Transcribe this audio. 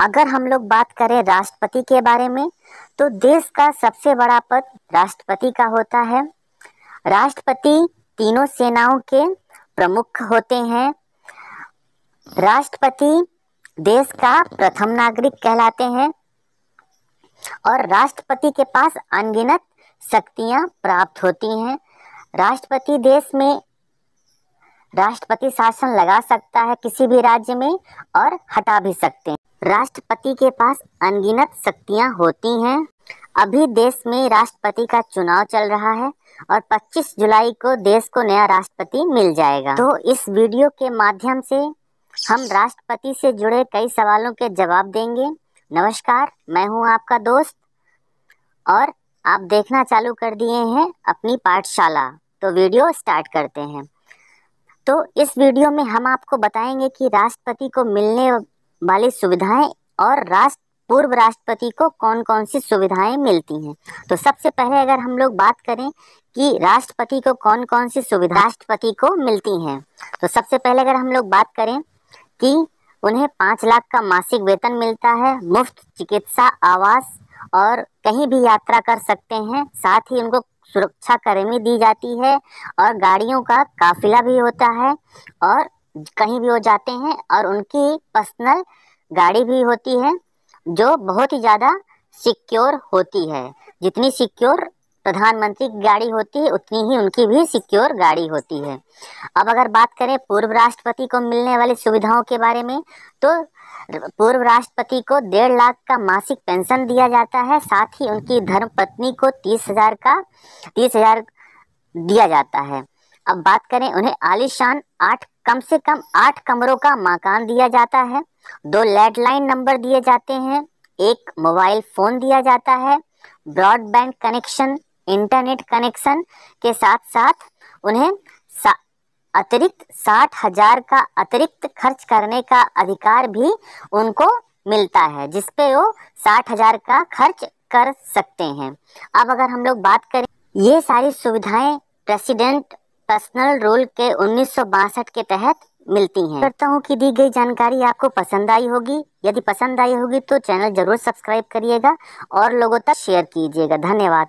अगर हम लोग बात करें राष्ट्रपति के बारे में तो देश का सबसे बड़ा पद राष्ट्रपति का होता है राष्ट्रपति तीनों सेनाओं के प्रमुख होते हैं राष्ट्रपति देश का प्रथम नागरिक कहलाते हैं और राष्ट्रपति के पास अनगिनत शक्तियां प्राप्त होती हैं राष्ट्रपति देश में राष्ट्रपति शासन लगा सकता है किसी भी राज्य में और हटा भी सकते हैं राष्ट्रपति के पास अनगिनत शक्तियां होती हैं अभी देश में राष्ट्रपति का चुनाव चल रहा है और 25 जुलाई को देश को नया राष्ट्रपति मिल जाएगा तो इस वीडियो के माध्यम से हम राष्ट्रपति से जुड़े कई सवालों के जवाब देंगे नमस्कार मैं हूं आपका दोस्त और आप देखना चालू कर दिए हैं अपनी पाठशाला तो वीडियो स्टार्ट करते हैं तो इस वीडियो में हम आपको बताएंगे कि राष्ट्रपति को मिलने वाली सुविधाएं और राष्ट्र पूर्व राष्ट्रपति को कौन कौन सी सुविधाएं मिलती हैं तो सबसे पहले अगर हम लोग बात करें कि राष्ट्रपति को कौन कौन सी सुविधा राष्ट्रपति को मिलती हैं तो सबसे पहले अगर हम लोग बात करें कि उन्हें पाँच लाख का मासिक वेतन मिलता है मुफ्त चिकित्सा आवास और कहीं भी यात्रा कर सकते हैं साथ ही उनको सुरक्षा कर्मी दी जाती है और गाड़ियों का काफिला भी होता है और कहीं भी वो जाते हैं और उनकी पर्सनल गाड़ी भी होती है जो बहुत ही ज़्यादा सिक्योर होती है जितनी सिक्योर प्रधानमंत्री की गाड़ी होती है उतनी ही उनकी भी सिक्योर गाड़ी होती है अब अगर बात करें पूर्व राष्ट्रपति को मिलने वाली सुविधाओं के बारे में तो पूर्व राष्ट्रपति को डेढ़ लाख का मासिक पेंशन दिया जाता है साथ ही उनकी धर्म पत्नी को तीस हजार का तीस हजार दिया जाता है अब बात करें उन्हें आलिशान आठ कम से कम आठ कमरों का मकान दिया जाता है दो लैंडलाइन नंबर दिए जाते हैं एक मोबाइल फ़ोन दिया जाता है ब्रॉडबैंड कनेक्शन इंटरनेट कनेक्शन के साथ साथ उन्हें सा, अतिरिक्त साठ हजार का अतिरिक्त खर्च करने का अधिकार भी उनको मिलता है जिसपे वो साठ हजार का खर्च कर सकते हैं अब अगर हम लोग बात करें ये सारी सुविधाएं प्रेसिडेंट पर्सनल रूल के उन्नीस के तहत मिलती हैं। करता हूँ कि दी गई जानकारी आपको पसंद आई होगी यदि पसंद आई होगी तो चैनल जरूर सब्सक्राइब करिएगा और लोगों तक शेयर कीजिएगा धन्यवाद